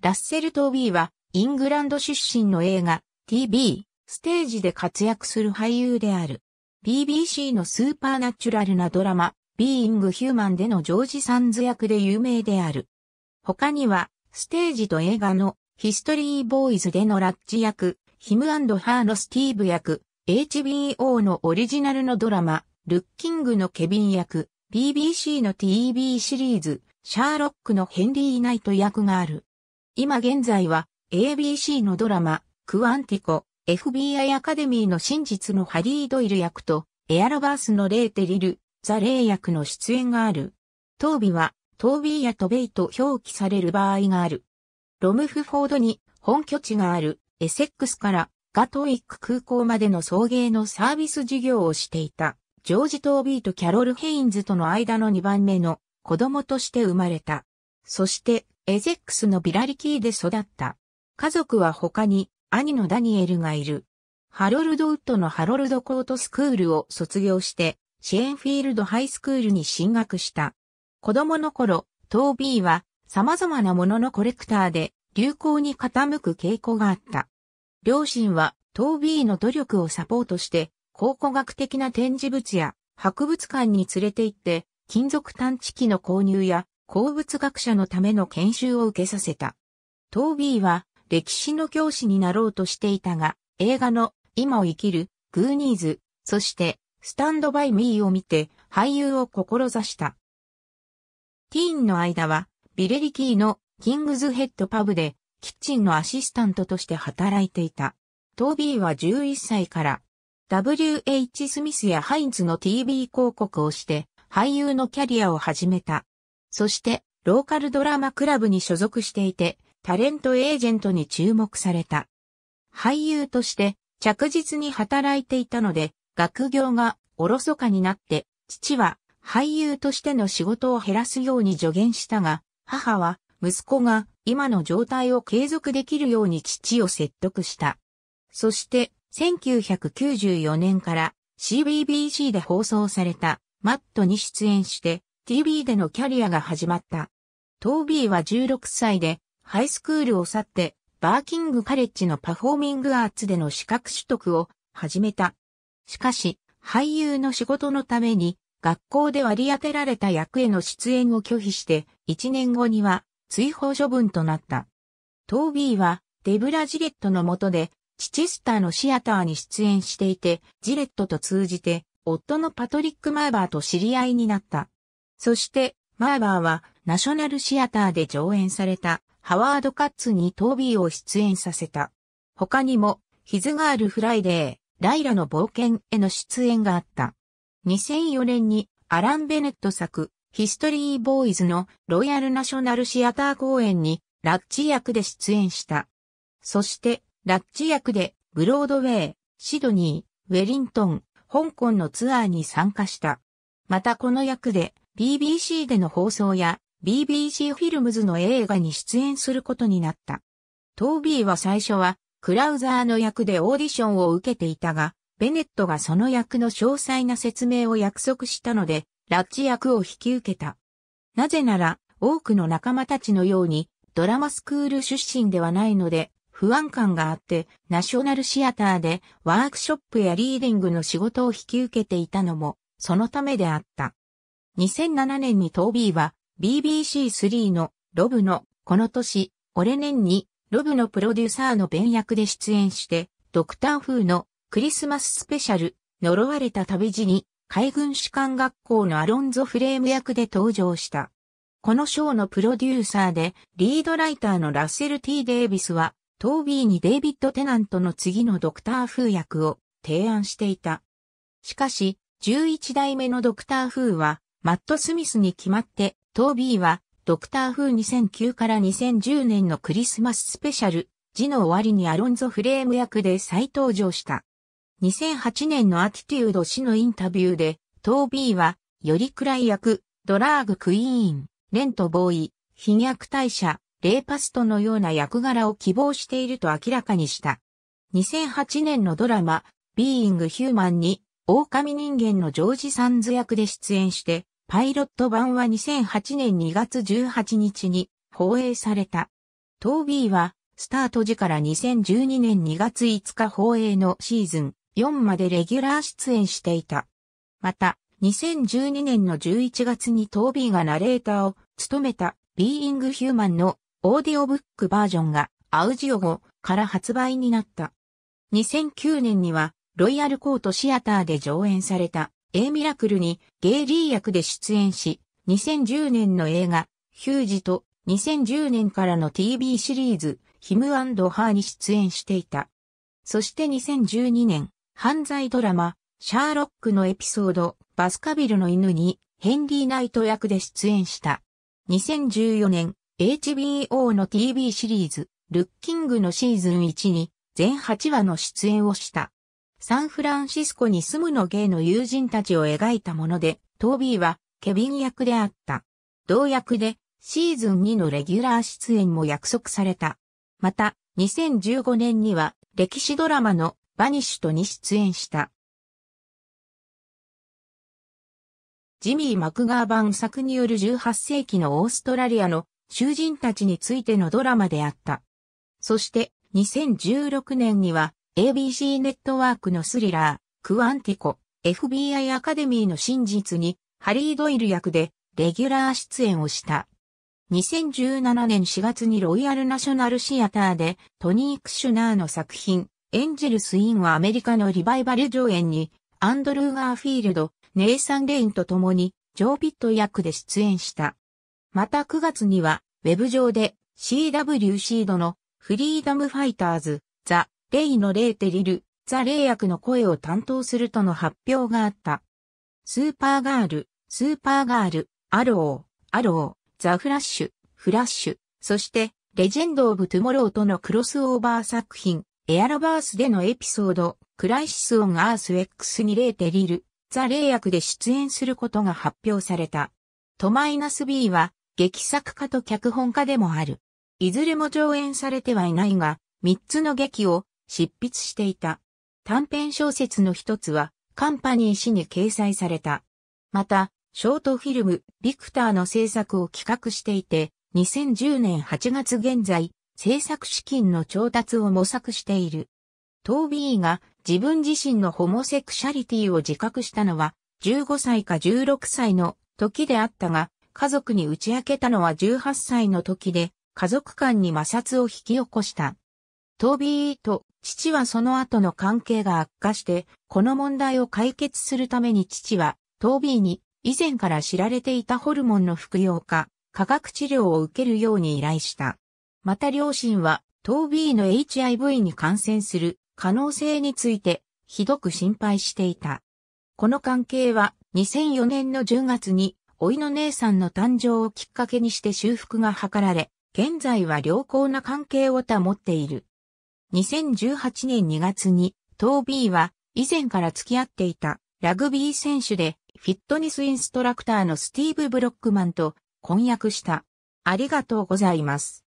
ラッセル・トービーは、イングランド出身の映画、TV、ステージで活躍する俳優である。BBC のスーパーナチュラルなドラマ、ビーイング・ヒューマンでのジョージ・サンズ役で有名である。他には、ステージと映画の、ヒストリー・ボーイズでのラッチ役、ヒムハーのスティーブ役、HBO のオリジナルのドラマ、ルッキングのケビン役、BBC の TV シリーズ、シャーロックのヘンリー・ナイト役がある。今現在は ABC のドラマ、クワンティコ、FBI アカデミーの真実のハリー・ドイル役と、エアロバースのレーテリル、ザ・レイ役の出演がある。トービは、トービーやトベイと表記される場合がある。ロムフフォードに本拠地があるエセックスからガトウィック空港までの送迎のサービス事業をしていたジョージ・トービーとキャロル・ヘインズとの間の2番目の子供として生まれた。そしてエゼックスのビラリキーで育った。家族は他に兄のダニエルがいる。ハロルド・ウッドのハロルド・コートスクールを卒業して、シェーンフィールド・ハイスクールに進学した。子供の頃、トービーは様々なもののコレクターで流行に傾く傾向があった。両親はトービーの努力をサポートして、考古学的な展示物や博物館に連れて行って、金属探知機の購入や鉱物学者のための研修を受けさせた。トービーは歴史の教師になろうとしていたが、映画の今を生きる、グーニーズ、そしてスタンドバイミーを見て俳優を志した。ティーンの間はビレリキーのキングズヘッドパブでキッチンのアシスタントとして働いていた。トービーは11歳から WH スミスやハインズの TV 広告をして俳優のキャリアを始めた。そして、ローカルドラマクラブに所属していて、タレントエージェントに注目された。俳優として着実に働いていたので、学業がおろそかになって、父は俳優としての仕事を減らすように助言したが、母は息子が今の状態を継続できるように父を説得した。そして1994年から CBBC で放送されたマットに出演して TB でのキャリアが始まった。トービーは16歳で、ハイスクールを去って、バーキングカレッジのパフォーミングアーツでの資格取得を始めた。しかし、俳優の仕事のために、学校で割り当てられた役への出演を拒否して、1年後には、追放処分となった。トービーは、デブラ・ジレットの下で、チチスターのシアターに出演していて、ジレットと通じて、夫のパトリック・マーバーと知り合いになった。そして、マーバーはナショナルシアターで上演されたハワード・カッツにトービーを出演させた。他にも、ヒズガール・フライデー、ライラの冒険への出演があった。2004年にアラン・ベネット作、ヒストリー・ボーイズのロイヤル・ナショナル・シアター公演にラッチ役で出演した。そして、ラッチ役でブロードウェイ、シドニー、ウェリントン、香港のツアーに参加した。またこの役で BBC での放送や BBC フィルムズの映画に出演することになった。トービーは最初はクラウザーの役でオーディションを受けていたが、ベネットがその役の詳細な説明を約束したので、ラッチ役を引き受けた。なぜなら、多くの仲間たちのように、ドラマスクール出身ではないので、不安感があって、ナショナルシアターでワークショップやリーディングの仕事を引き受けていたのも、そのためであった。2007年にトービーは BBC3 のロブのこの年、俺年にロブのプロデューサーの弁役で出演して、ドクター風のクリスマススペシャル、呪われた旅路に海軍士官学校のアロンゾフレーム役で登場した。このショーのプロデューサーでリードライターのラッセル・ T・ デイビスはトービーにデイビッド・テナントの次のドクター風役を提案していた。しかし、11代目のドクター風はマット・スミスに決まって、トービーは、ドクターー2009から2010年のクリスマススペシャル、時の終わりにアロンゾ・フレーム役で再登場した。2008年のアティテュード氏のインタビューで、トービーは、より暗い役、ドラーグ・クイーン、レント・ボーイ、非虐大者、レイパストのような役柄を希望していると明らかにした。2008年のドラマ、ビーイング・ヒューマンに、狼人間のジョージ・サンズ役で出演して、パイロット版は2008年2月18日に放映された。トービーは、スタート時から2012年2月5日放映のシーズン4までレギュラー出演していた。また、2012年の11月にトービーがナレーターを務めたビーイングヒューマンのオーディオブックバージョンがアウジオ語から発売になった。2009年にはロイヤルコートシアターで上演された A ミラクルにゲイリー役で出演し、2010年の映画、ヒュージと2010年からの TV シリーズ、ヒムハーに出演していた。そして2012年、犯罪ドラマ、シャーロックのエピソード、バスカビルの犬にヘンリー・ナイト役で出演した。2014年、HBO の TV シリーズ、ルッキングのシーズン1に全8話の出演をした。サンフランシスコに住むのゲイの友人たちを描いたもので、トービーはケビン役であった。同役でシーズン2のレギュラー出演も約束された。また、2015年には歴史ドラマのバニッシュトに出演した。ジミー・マクガー版作による18世紀のオーストラリアの囚人たちについてのドラマであった。そして、2016年には ABC ネットワークのスリラー、クアンティコ、FBI アカデミーの真実に、ハリー・ドイル役で、レギュラー出演をした。2017年4月にロイヤルナショナルシアターで、トニー・クシュナーの作品、エンジェルス・インはアメリカのリバイバル上演に、アンドルー・ガーフィールド、ネイサン・レインと共に、ジョー・ピット役で出演した。また9月には、ウェブ上で CW シードのフリーダムファイターズ、ザ・レイのレイテリル、ザ・レイ役の声を担当するとの発表があった。スーパーガール、スーパーガール、アロー、アロー、ザ・フラッシュ、フラッシュ、そして、レジェンド・オブ・トゥモローとのクロスオーバー作品、エアロバースでのエピソード、クライシス・オン・アース・エックスにレイテリル、ザ・レイ役で出演することが発表された。トマイナス B は、劇作家と脚本家でもある。いずれも上演されてはいないが、3つの劇を執筆していた。短編小説の一つは、カンパニー誌に掲載された。また、ショートフィルム、ビクターの制作を企画していて、2010年8月現在、制作資金の調達を模索している。トービーが自分自身のホモセクシャリティを自覚したのは、15歳か16歳の時であったが、家族に打ち明けたのは18歳の時で、家族間に摩擦を引き起こした。トービーと父はその後の関係が悪化して、この問題を解決するために父は、トービーに以前から知られていたホルモンの服用か、化学治療を受けるように依頼した。また両親は、トービーの HIV に感染する可能性について、ひどく心配していた。この関係は、2004年の10月に、老いの姉さんの誕生をきっかけにして修復が図られ、現在は良好な関係を保っている。2018年2月に、トービーは以前から付き合っていたラグビー選手でフィットネスインストラクターのスティーブ・ブロックマンと婚約した。ありがとうございます。